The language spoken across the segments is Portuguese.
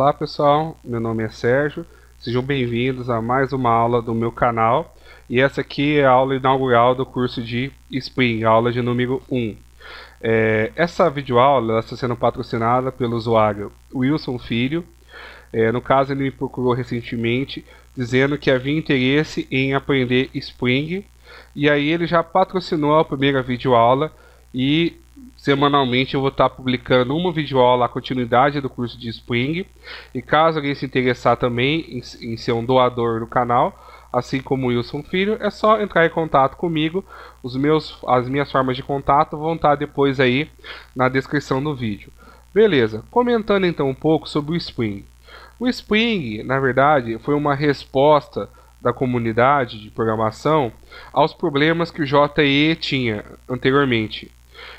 Olá pessoal, meu nome é Sérgio, sejam bem-vindos a mais uma aula do meu canal e essa aqui é a aula inaugural do curso de Spring, aula de número 1. É, essa videoaula está sendo patrocinada pelo usuário Wilson Filho, é, no caso ele me procurou recentemente dizendo que havia interesse em aprender Spring e aí ele já patrocinou a primeira videoaula e Semanalmente eu vou estar publicando uma videoaula a continuidade do curso de Spring. E caso alguém se interessar também em, em ser um doador do canal, assim como o Wilson Filho, é só entrar em contato comigo. Os meus, as minhas formas de contato vão estar depois aí na descrição do vídeo. Beleza, comentando então um pouco sobre o Spring. O Spring, na verdade, foi uma resposta da comunidade de programação aos problemas que o JE tinha anteriormente.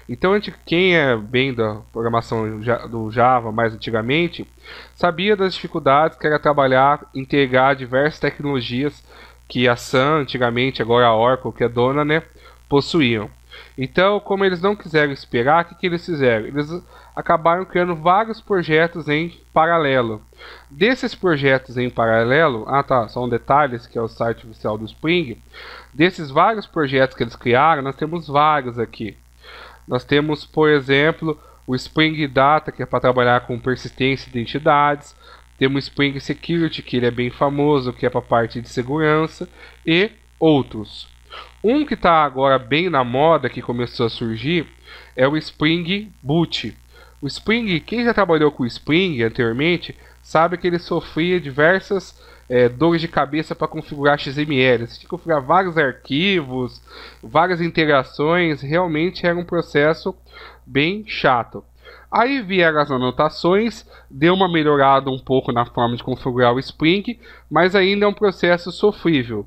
Então, gente, quem é bem da programação do Java mais antigamente, sabia das dificuldades que era trabalhar, integrar diversas tecnologias que a Sun, antigamente, agora a Oracle, que é dona, né, possuíam. Então, como eles não quiseram esperar, o que, que eles fizeram? Eles acabaram criando vários projetos em paralelo. Desses projetos em paralelo, ah tá, só um detalhe, esse que é o site oficial do Spring. Desses vários projetos que eles criaram, nós temos vários aqui. Nós temos, por exemplo, o Spring Data, que é para trabalhar com persistência e identidades. Temos o Spring Security, que ele é bem famoso, que é para parte de segurança. E outros. Um que está agora bem na moda, que começou a surgir, é o Spring Boot. O Spring, quem já trabalhou com o Spring anteriormente, sabe que ele sofria diversas é, dores de cabeça para configurar XML. Você tinha que configurar vários arquivos, várias integrações. Realmente era um processo bem chato. Aí vieram as anotações, deu uma melhorada um pouco na forma de configurar o Spring, mas ainda é um processo sofrível.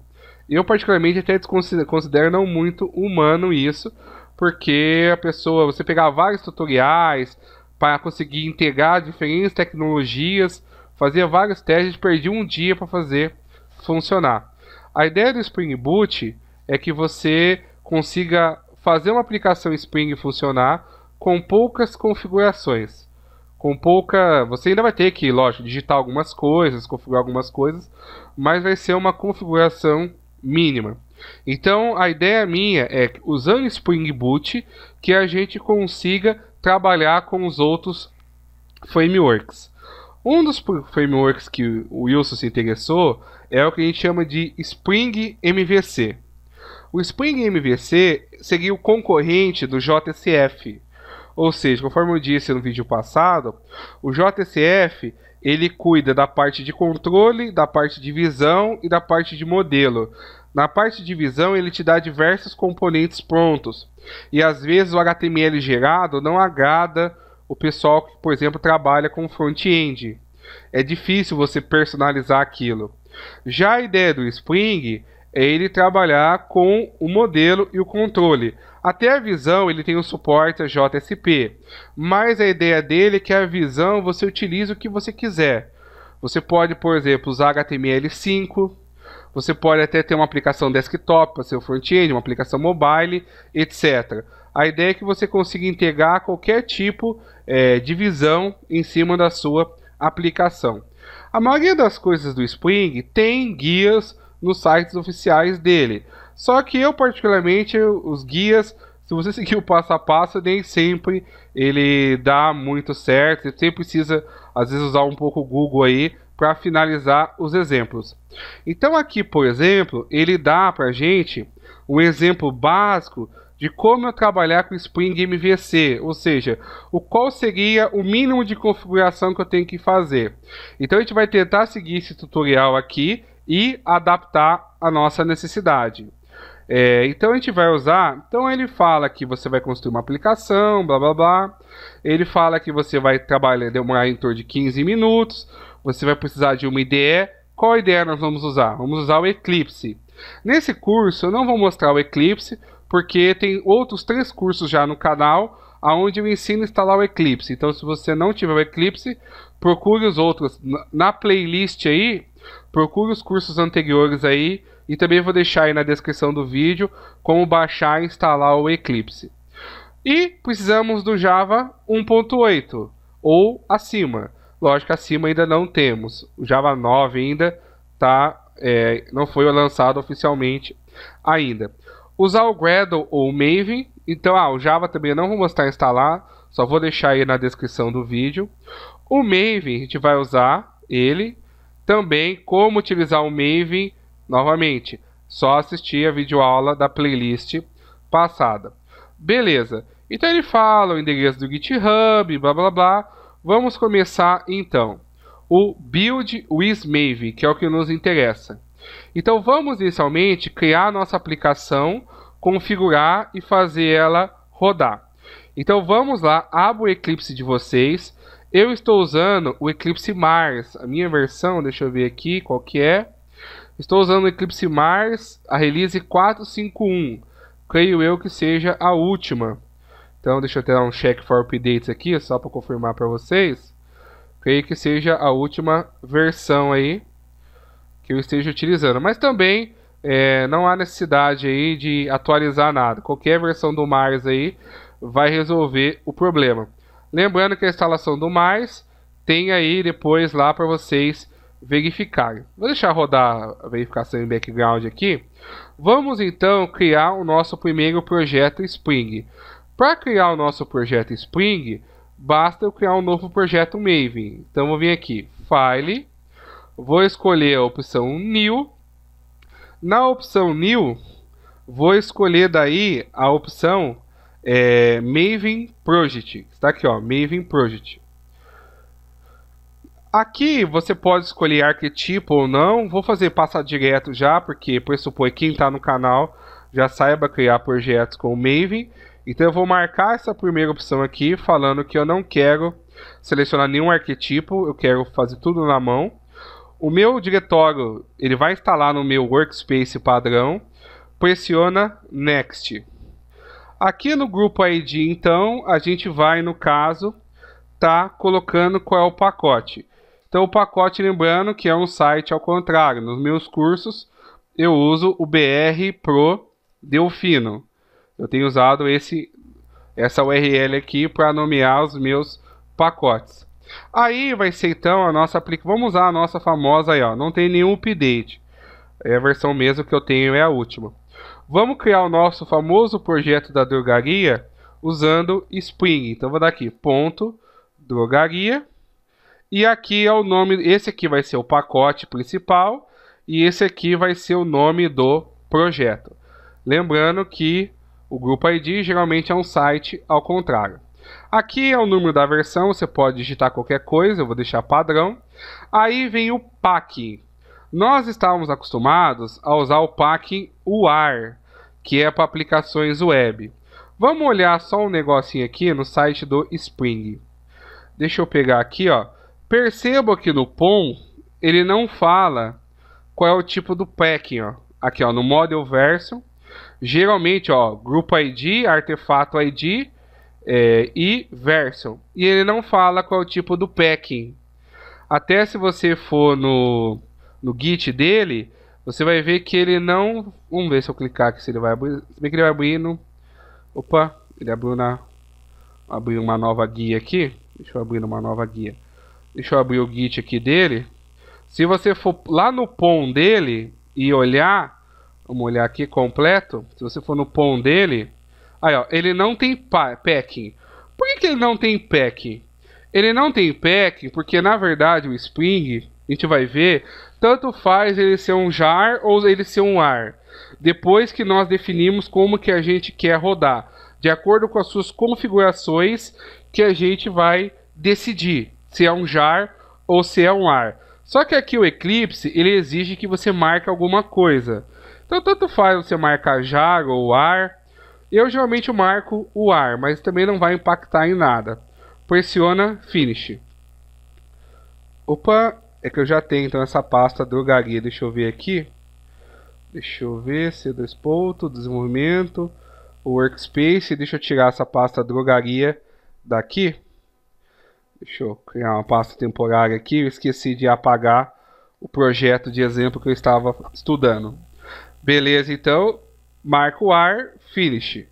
Eu, particularmente, até considero não muito humano isso, porque a pessoa, você pegar vários tutoriais para conseguir integrar diferentes tecnologias Fazia vários testes, perdi um dia para fazer funcionar. A ideia do Spring Boot é que você consiga fazer uma aplicação Spring funcionar com poucas configurações. Com pouca. Você ainda vai ter que, lógico, digitar algumas coisas, configurar algumas coisas, mas vai ser uma configuração mínima. Então a ideia minha é usando Spring Boot que a gente consiga trabalhar com os outros frameworks. Um dos frameworks que o Wilson se interessou é o que a gente chama de Spring MVC. O Spring MVC seria o concorrente do JSF. Ou seja, conforme eu disse no vídeo passado, o JSF ele cuida da parte de controle, da parte de visão e da parte de modelo. Na parte de visão, ele te dá diversos componentes prontos. E às vezes o HTML gerado não agrada o pessoal que, por exemplo, trabalha com front-end. É difícil você personalizar aquilo. Já a ideia do Spring é ele trabalhar com o modelo e o controle. Até a visão ele tem o suporte a JSP, mas a ideia dele é que a visão você utiliza o que você quiser. Você pode, por exemplo, usar HTML5, você pode até ter uma aplicação desktop para seu front-end, uma aplicação mobile, etc. A ideia é que você consiga integrar qualquer tipo é, de visão em cima da sua aplicação. A maioria das coisas do Spring tem guias nos sites oficiais dele. Só que eu, particularmente, os guias, se você seguir o passo a passo, nem sempre ele dá muito certo. Você precisa, às vezes, usar um pouco o Google aí para finalizar os exemplos. Então, aqui, por exemplo, ele dá para gente um exemplo básico de como eu trabalhar com Spring MVC, ou seja, o qual seria o mínimo de configuração que eu tenho que fazer. Então a gente vai tentar seguir esse tutorial aqui e adaptar a nossa necessidade. É, então a gente vai usar. Então ele fala que você vai construir uma aplicação, blá blá blá. Ele fala que você vai trabalhar, demorar em torno de 15 minutos. Você vai precisar de uma IDE. Qual IDE nós vamos usar? Vamos usar o Eclipse. Nesse curso eu não vou mostrar o Eclipse, porque tem outros três cursos já no canal aonde eu ensino a instalar o Eclipse. Então, se você não tiver o Eclipse, procure os outros na playlist aí, procure os cursos anteriores aí e também vou deixar aí na descrição do vídeo como baixar e instalar o Eclipse. E precisamos do Java 1.8 ou acima. Lógico, acima ainda não temos. O Java 9 ainda tá, é, não foi lançado oficialmente ainda. Usar o Gradle ou o Maven. Então, ah, o Java também eu não vou mostrar instalar, só vou deixar aí na descrição do vídeo. O Maven, a gente vai usar ele. Também como utilizar o Maven novamente. Só assistir a videoaula da playlist passada. Beleza. Então ele fala o endereço do GitHub, blá blá blá. Vamos começar então. O build with Maven, que é o que nos interessa. Então vamos inicialmente criar nossa aplicação, configurar e fazer ela rodar. Então vamos lá, abro o Eclipse de vocês. Eu estou usando o Eclipse Mars, a minha versão, deixa eu ver aqui qual que é. Estou usando o Eclipse Mars, a release 451. Creio eu que seja a última. Então deixa eu dar um check for updates aqui, só para confirmar para vocês. Creio que seja a última versão aí que eu esteja utilizando. Mas também é, não há necessidade aí de atualizar nada. Qualquer versão do Mars aí vai resolver o problema. Lembrando que a instalação do Mars tem aí depois lá para vocês verificarem. Vou deixar rodar a verificação em background aqui. Vamos então criar o nosso primeiro projeto Spring. Para criar o nosso projeto Spring, basta eu criar um novo projeto Maven. Então vou vir aqui, File, vou escolher a opção New. Na opção New, vou escolher daí a opção é, Maven Project. Está aqui, ó, Maven Project. Aqui você pode escolher arquetipo ou não. Vou fazer passar direto já, porque pressupõe quem está no canal já saiba criar projetos com o Maven. Então eu vou marcar essa primeira opção aqui, falando que eu não quero selecionar nenhum arquetipo, eu quero fazer tudo na mão. O meu diretório, ele vai instalar no meu workspace padrão. Pressiona Next. Aqui no grupo ID, então, a gente vai, no caso, tá colocando qual é o pacote. Então, o pacote, lembrando que é um site ao contrário. Nos meus cursos, eu uso o BR Pro Delfino. Eu tenho usado esse, essa URL aqui para nomear os meus pacotes. Aí vai ser então a nossa aplicação. Vamos usar a nossa famosa aí, ó. Não tem nenhum update. É a versão mesmo que eu tenho, é a última. Vamos criar o nosso famoso projeto da drogaria usando Spring. Então vou dar aqui ponto drogaria e aqui é o nome. Esse aqui vai ser o pacote principal e esse aqui vai ser o nome do projeto. Lembrando que o grupo ID geralmente é um site ao contrário. Aqui é o número da versão, você pode digitar qualquer coisa, eu vou deixar padrão. Aí vem o pack. Nós estávamos acostumados a usar o pack UAR, que é para aplicações web. Vamos olhar só um negocinho aqui no site do Spring. Deixa eu pegar aqui, ó. Percebo que no POM ele não fala qual é o tipo do pack, ó. Aqui, ó, no model verso. Geralmente, ó, grupo ID, artefato ID, é, e version. E ele não fala qual é o tipo do packing. Até se você for no, no Git dele, você vai ver que ele não. Vamos ver se eu clicar aqui se ele vai abrir. Se bem que ele vai abrir no. Opa, ele abriu na. Abriu uma nova guia aqui. Deixa eu abrir uma nova guia. Deixa eu abrir o Git aqui dele. Se você for lá no POM dele e olhar, vamos olhar aqui completo. Se você for no POM dele, Aí, ó, ele não tem packing. Por que, que ele não tem packing? Ele não tem packing porque, na verdade, o Spring, a gente vai ver, tanto faz ele ser um jar ou ele ser um ar. Depois que nós definimos como que a gente quer rodar, de acordo com as suas configurações que a gente vai decidir se é um jar ou se é um ar. Só que aqui o Eclipse, ele exige que você marque alguma coisa. Então tanto faz você marcar jar ou ar, eu geralmente marco o ar, mas também não vai impactar em nada. Pressiona Finish. Opa, é que eu já tenho então essa pasta drogaria. Deixa eu ver aqui. Deixa eu ver, c dois pontos, desenvolvimento, workspace. Deixa eu tirar essa pasta drogaria daqui. Deixa eu criar uma pasta temporária aqui. Eu esqueci de apagar o projeto de exemplo que eu estava estudando. Beleza, então marca o ar, finish.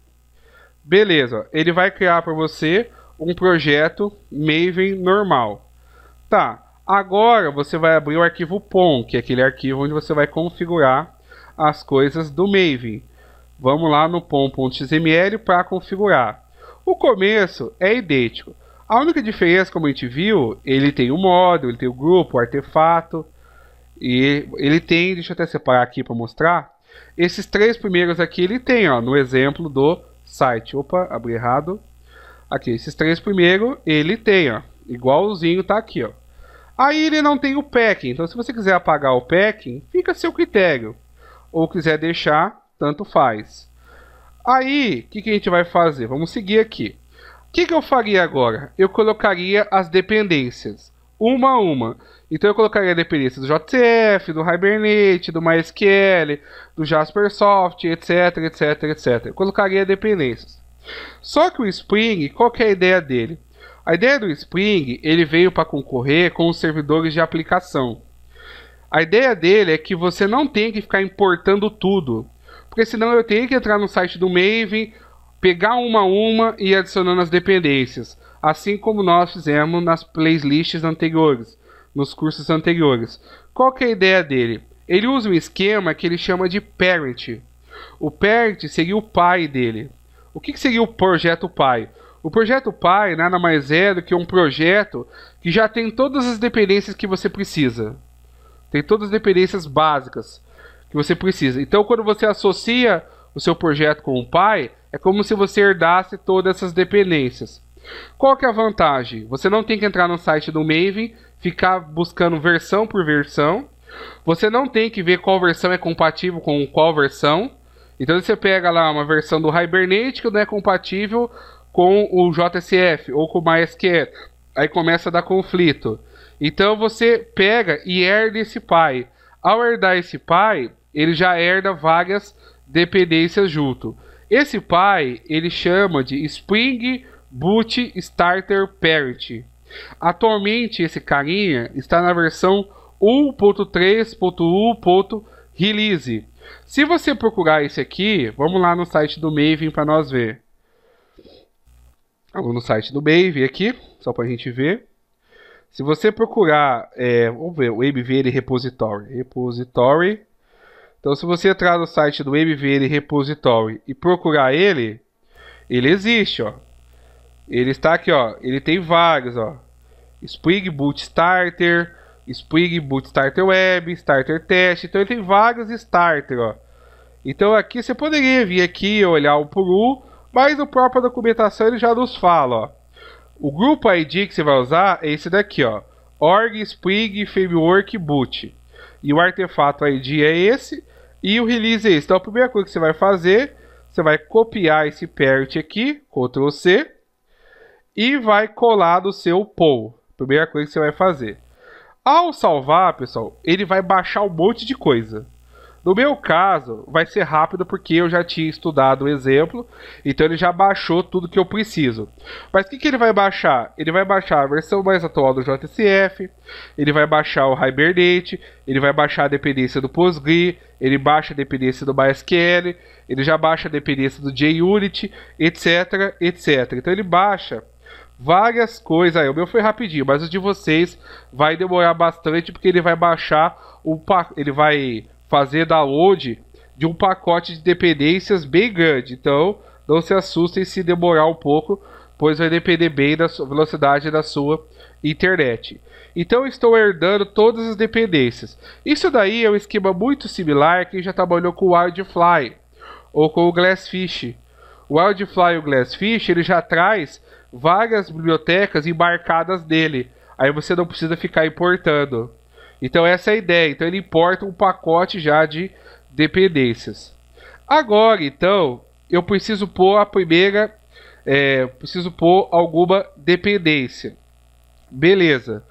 Beleza, ele vai criar para você um projeto Maven normal. Tá, agora você vai abrir o arquivo POM, que é aquele arquivo onde você vai configurar as coisas do Maven. Vamos lá no pom.xml para configurar. O começo é idêntico. A única diferença, como a gente viu, ele tem o módulo, ele tem o grupo, o artefato. E ele tem, deixa eu até separar aqui para mostrar, esses três primeiros aqui ele tem, ó, no exemplo do site. Opa, abri errado. Aqui, esses três primeiros ele tem, ó, igualzinho tá aqui, ó. Aí ele não tem o packing, então se você quiser apagar o packing, fica a seu critério. Ou quiser deixar, tanto faz. Aí, o que, que a gente vai fazer? Vamos seguir aqui. O que, que eu faria agora? Eu colocaria as dependências uma a uma. Então eu colocaria a dependência do JCF, do Hibernate, do MySQL, do Jaspersoft, etc, etc, etc. Eu colocaria dependências. Só que o Spring, qual é a ideia dele? A ideia do Spring, ele veio para concorrer com os servidores de aplicação. A ideia dele é que você não tem que ficar importando tudo, porque senão eu tenho que entrar no site do Maven, pegar uma a uma e ir adicionando as dependências assim como nós fizemos nas playlists anteriores, nos cursos anteriores. Qual que é a ideia dele? Ele usa um esquema que ele chama de parent. O parent seria o pai dele. O que, que seria o projeto pai? O projeto pai nada mais é do que um projeto que já tem todas as dependências que você precisa. Tem todas as dependências básicas que você precisa. Então, quando você associa o seu projeto com o pai, é como se você herdasse todas essas dependências. Qual que é a vantagem? Você não tem que entrar no site do Maven, ficar buscando versão por versão. Você não tem que ver qual versão é compatível com qual versão. Então você pega lá uma versão do Hibernate que não é compatível com o JSF ou com o MySQL. Aí começa a dar conflito. Então você pega e herda esse pai. Ao herdar esse pai, ele já herda várias dependências junto. Esse pai ele chama de Spring Boot Starter Parity. Atualmente esse carinha está na versão 1.3.1. Release. Se você procurar esse aqui, vamos lá no site do Maven para nós ver. Vamos no site do Maven aqui, só para a gente ver. Se você procurar, é, vamos ver, o MVN Repository. Repository. Então, se você entrar no site do MVN Repository e procurar ele, ele existe, ó. Ele está aqui, ó. Ele tem vários, ó. Spring Boot Starter, Spring Boot Starter Web, Starter Test. Então ele tem vários starter, ó. Então aqui você poderia vir aqui e olhar um por um, mas o próprio documentação ele já nos fala, ó. O grupo ID que você vai usar é esse daqui, ó. Org Spring Framework Boot. E o artefato ID é esse e o release é esse. Então a primeira coisa que você vai fazer, você vai copiar esse parent aqui, Ctrl C, e vai colar no seu POU. Primeira coisa que você vai fazer. Ao salvar, pessoal, ele vai baixar um monte de coisa. No meu caso, vai ser rápido porque eu já tinha estudado o exemplo, então ele já baixou tudo que eu preciso. Mas o que, que, ele vai baixar? Ele vai baixar a versão mais atual do JSF, ele vai baixar o Hibernate, ele vai baixar a dependência do Postgre, ele baixa a dependência do MySQL, ele já baixa a dependência do JUnit, etc, etc. Então ele baixa várias coisas aí. O meu foi rapidinho, mas o de vocês vai demorar bastante porque ele vai baixar o pac... ele vai fazer download de um pacote de dependências bem grande. Então, não se assustem se demorar um pouco, pois vai depender bem da velocidade da sua internet. Então estou herdando todas as dependências. Isso daí é um esquema muito similar que já trabalhou com o Wildfly ou com o Glassfish. O Wildfly e o Glassfish ele já traz várias bibliotecas embarcadas nele. Aí você não precisa ficar importando. Então essa é a ideia. Então ele importa um pacote já de dependências. Agora, então, eu preciso pôr a primeira, é, preciso pôr alguma dependência. Beleza.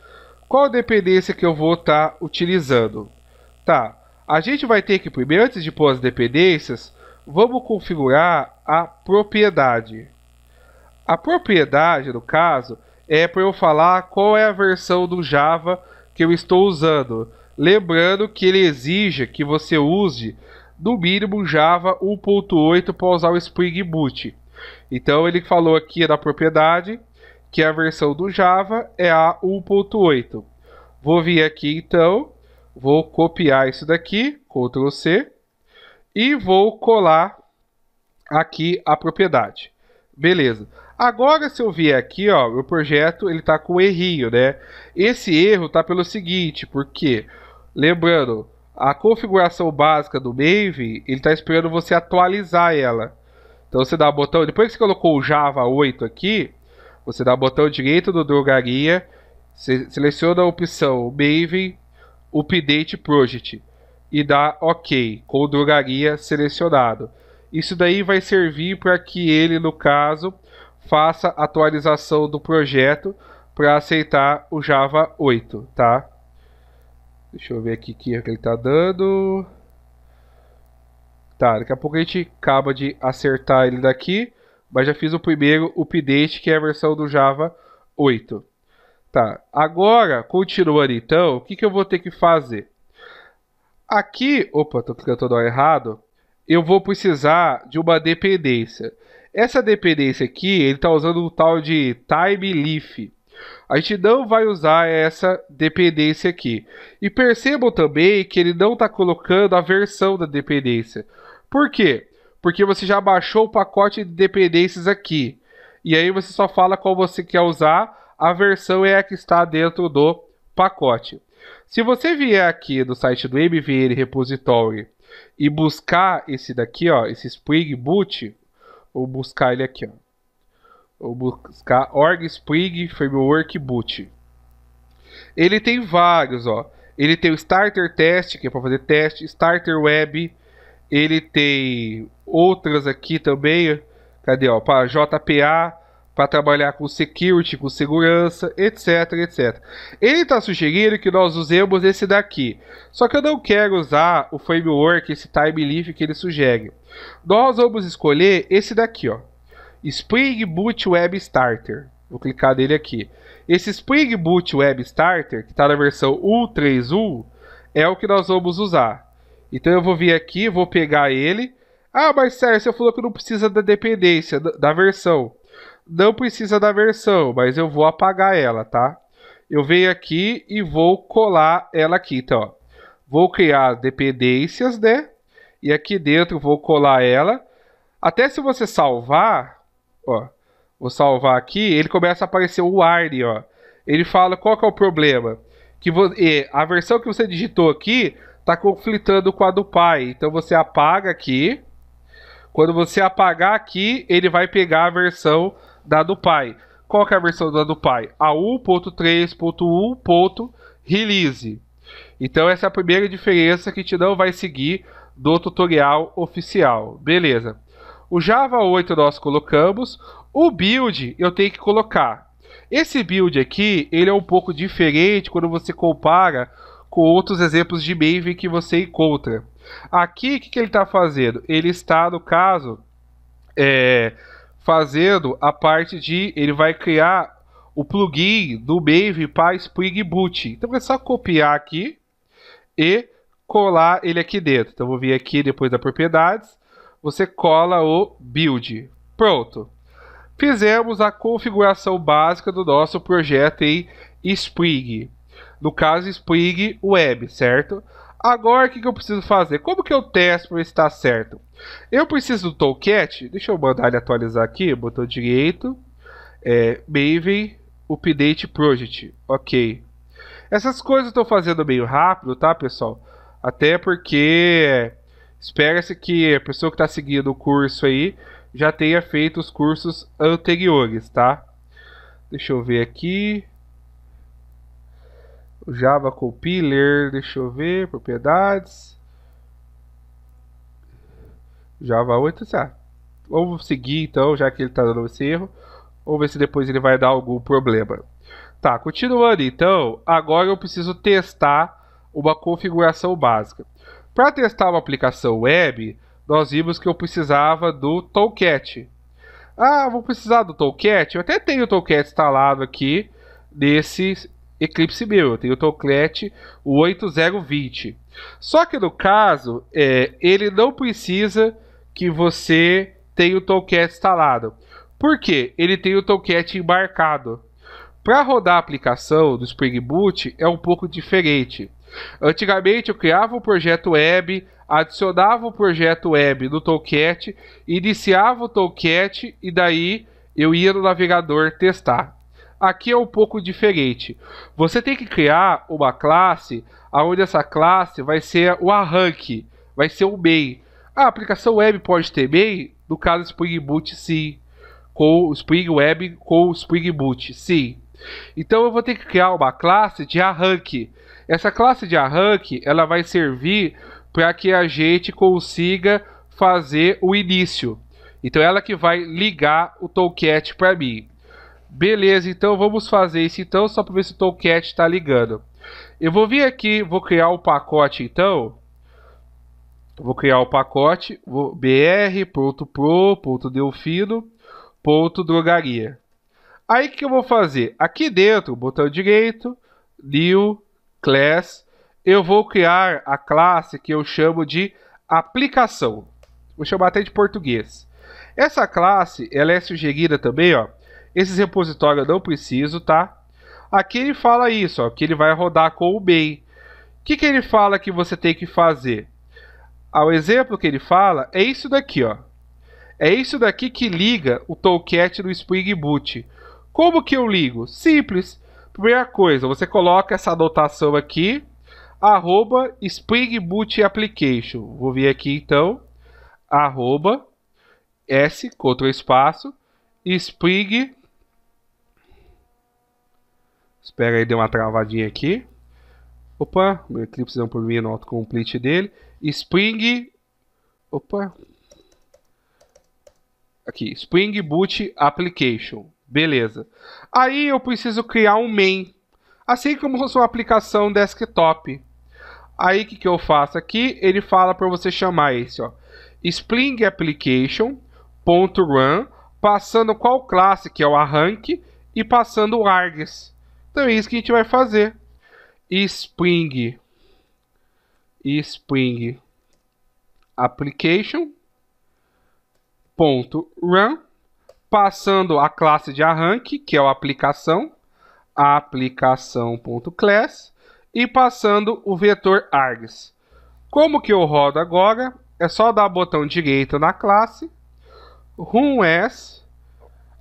Qual dependência que eu vou estar tá utilizando? Tá. A gente vai ter que primeiro, antes de pôr as dependências, vamos configurar a propriedade. A propriedade, no caso, é para eu falar qual é a versão do Java que eu estou usando. Lembrando que ele exige que você use no mínimo Java 1.8 para usar o Spring Boot. Então ele falou aqui da propriedade que a versão do Java é a 1.8. Vou vir aqui então, vou copiar isso daqui, Ctrl C, e vou colar aqui a propriedade. Beleza. Agora, se eu vier aqui, ó, meu projeto ele tá com errinho, né? Esse erro tá pelo seguinte, porque lembrando, a configuração básica do Maven, ele tá esperando você atualizar ela. Então você dá o botão, depois que você colocou o Java 8 aqui, você dá o botão direito do drogaria, seleciona a opção Maven Update Project e dá OK com o drogaria selecionado. Isso daí vai servir para que ele, no caso, faça atualização do projeto para aceitar o Java 8, tá? Deixa eu ver aqui que ele está dando. Tá, daqui a pouco a gente acaba de acertar ele daqui, mas já fiz o primeiro update, que é a versão do Java 8. Tá, agora, continuando então, o que, que eu vou ter que fazer? Aqui, opa, tô clicando todo errado, eu vou precisar de uma dependência. Essa dependência aqui, ele está usando um tal de time leaf. A gente não vai usar essa dependência aqui. E percebam também que ele não está colocando a versão da dependência. Por quê? Porque você já baixou o pacote de dependências aqui. E aí você só fala qual você quer usar. A versão é a que está dentro do pacote. Se você vier aqui no site do MVN Repository e buscar esse daqui, ó, esse Spring Boot, ou buscar ele aqui, ó. Ou buscar Org Spring Framework Boot. Ele tem vários, ó. Ele tem o Starter Test, que é para fazer teste, Starter Web, ele tem outras aqui também. Cadê, ó, para JPA, para trabalhar com security, com segurança, etc, etc. Ele está sugerindo que nós usemos esse daqui. Só que eu não quero usar o framework, esse time leaf que ele sugere. Nós vamos escolher esse daqui, ó. Spring Boot Web Starter. Vou clicar nele aqui. Esse Spring Boot Web Starter, que está na versão 1.3.1, é o que nós vamos usar. Então eu vou vir aqui, vou pegar ele. Ah, mas Sérgio, você falou que não precisa da dependência, da versão não precisa da versão, mas eu vou apagar ela, tá? Eu venho aqui e vou colar ela aqui, então. Ó. Vou criar dependências, né? E aqui dentro vou colar ela. Até se você salvar, ó, vou salvar aqui, ele começa a aparecer o warning, ó. Ele fala qual que é o problema. Que você, a versão que você digitou aqui está conflitando com a do pai. Então você apaga aqui. Quando você apagar aqui, ele vai pegar a versão da do pai. Qual que é a versão da do pai? A 1.3.1.release. Então essa é a primeira diferença que a gente não vai seguir do tutorial oficial. Beleza. O Java 8 nós colocamos. O build eu tenho que colocar. Esse build aqui, ele é um pouco diferente quando você compara com outros exemplos de Maven que você encontra. Aqui, o que, que ele está fazendo? Ele está, no caso, é, fazendo a parte de. Ele vai criar o plugin do Maven para Spring Boot. Então é só copiar aqui e colar ele aqui dentro. Então vou vir aqui depois da propriedades, você cola o build. Pronto. Fizemos a configuração básica do nosso projeto em Spring. No caso Spring Web, certo? Agora o que, que eu preciso fazer? Como que eu testo para está certo? Eu preciso do Tomcat, deixa eu mandar ele atualizar aqui, botão direito, é, Maven Update Project, ok. Essas coisas eu estou fazendo meio rápido, tá pessoal? Até porque é, espera-se que a pessoa que está seguindo o curso aí já tenha feito os cursos anteriores, tá? Deixa eu ver aqui. Java compiler, deixa eu ver, propriedades. Java 8, tá. Vamos seguir então, já que ele está dando esse erro. Vamos ver se depois ele vai dar algum problema. Tá, continuando então, agora eu preciso testar uma configuração básica. Para testar uma aplicação web, nós vimos que eu precisava do Tomcat. Ah, vou precisar do Tomcat? Eu até tenho o Tomcat instalado aqui nesse Eclipse meu, eu tenho o Toclete 8020. Só que no caso, é, ele não precisa que você tenha o Tomcat instalado. Por quê? Ele tem o Tomcat embarcado. Para rodar a aplicação do Spring Boot é um pouco diferente. Antigamente eu criava um projeto web, adicionava o um projeto web no Tomcat, iniciava o Tomcat e daí eu ia no navegador testar. Aqui é um pouco diferente. Você tem que criar uma classe onde essa classe vai ser o arranque, vai ser o main. A aplicação web pode ter main? No caso Spring Boot, sim. Com Spring Web com Spring Boot, sim. Então eu vou ter que criar uma classe de arranque. Essa classe de arranque ela vai servir para que a gente consiga fazer o início. Então ela que vai ligar o Tomcat para mim. Beleza, então vamos fazer isso então, só para ver se o Tomcat está ligando. Eu vou vir aqui, vou criar o um pacote então. Vou criar o um pacote br.pro.delfino.drogaria. Aí o que eu vou fazer? Aqui dentro, botão direito, new, class, eu vou criar a classe que eu chamo de aplicação. Vou chamar até de português. Essa classe, ela é sugerida também, ó, esses repositórios eu não preciso, tá? Aqui ele fala isso, ó, que ele vai rodar com o bem. O que, que ele fala que você tem que fazer? Ah, o exemplo que ele fala é isso daqui, ó. É isso daqui que liga o Tolkien no Spring Boot. Como que eu ligo? Simples. Primeira coisa, você coloca essa anotação aqui, arroba Spring Boot Application. Vou vir aqui então, arroba S, contra espaço, Spring Espera aí, deu uma travadinha aqui. Opa, meu Eclipse deu um probleminha no autocomplete dele. Spring. Opa. Aqui, Spring Boot Application. Beleza. Aí eu preciso criar um main. Assim como se fosse uma aplicação desktop. Aí o que, que eu faço aqui? Ele fala para você chamar esse, ó. Spring Application.run, passando qual classe, que é o arranque, e passando o args. Então é isso que a gente vai fazer. Spring. Spring application ponto run passando a classe de arranque que é a aplicação aplicação.class e passando o vetor args. Como que eu rodo agora? É só dar botão direito na classe, run as,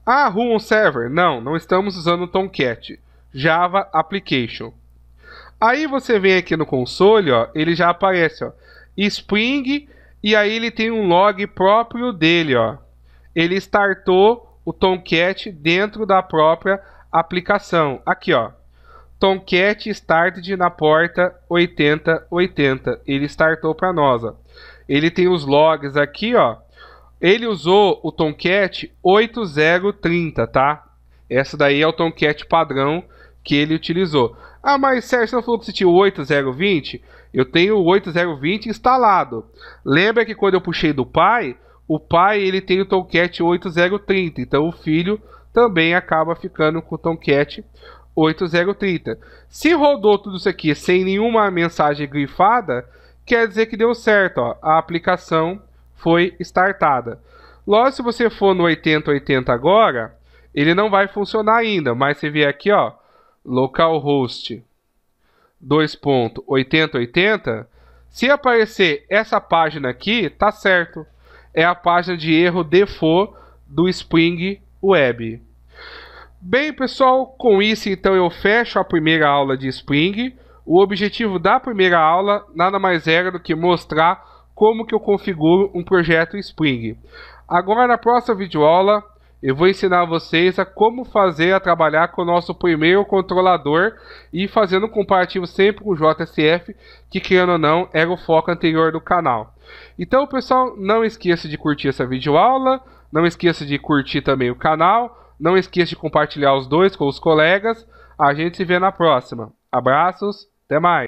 ah, run server, não, não estamos usando o Tomcat. Java Application. Aí você vem aqui no console, ó, ele já aparece, ó, Spring e aí ele tem um log próprio dele, ó. Ele startou o Tomcat dentro da própria aplicação. Aqui, ó. Tomcat started na porta 8080. Ele startou para nós, ó. Ele tem os logs aqui, ó. Ele usou o Tomcat 8030, tá? Essa daí é o Tomcat padrão que ele utilizou. Ah, mas Sérgio, você não falou que você tinha o 8020? Eu tenho o 8020 instalado. Lembra que quando eu puxei do pai, o pai ele tem o Tomcat 8030, então o filho também acaba ficando com o Tomcat 8030. Se rodou tudo isso aqui sem nenhuma mensagem grifada, quer dizer que deu certo, ó. a aplicação foi startada. Logo, se você for no 8080 agora, ele não vai funcionar ainda, mas você vê aqui, ó, localhost 2.8080, se aparecer essa página aqui, tá certo. É a página de erro default do Spring Web. Bem, pessoal, com isso então eu fecho a primeira aula de Spring. O objetivo da primeira aula nada mais era do que mostrar como que eu configuro um projeto Spring. Agora na próxima videoaula eu vou ensinar vocês a como fazer a trabalhar com o nosso primeiro controlador e fazendo um comparativo sempre com o JSF, que querendo ou não, era o foco anterior do canal. Então, pessoal, não esqueça de curtir essa videoaula, não esqueça de curtir também o canal, não esqueça de compartilhar os dois com os colegas. A gente se vê na próxima. Abraços, até mais!